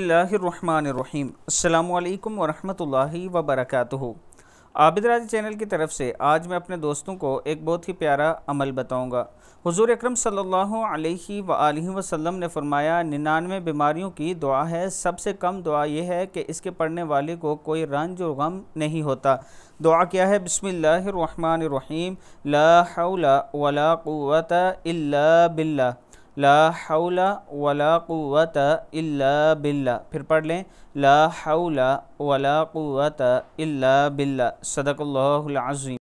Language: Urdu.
اللہ الرحمن الرحیم السلام علیکم ورحمت اللہ وبرکاتہ عابد راج چینل کی طرف سے آج میں اپنے دوستوں کو ایک بہت ہی پیارا عمل بتاؤں گا حضور اکرم صلی اللہ علیہ وآلہ وسلم نے فرمایا ننانوے بیماریوں کی دعا ہے سب سے کم دعا یہ ہے کہ اس کے پڑھنے والے کو کوئی رنج اور غم نہیں ہوتا دعا کیا ہے بسم اللہ الرحمن الرحیم لا حول ولا قوت الا باللہ لا حول ولا قوة الا باللہ پھر پڑھ لیں لا حول ولا قوة الا باللہ صدق اللہ العظیم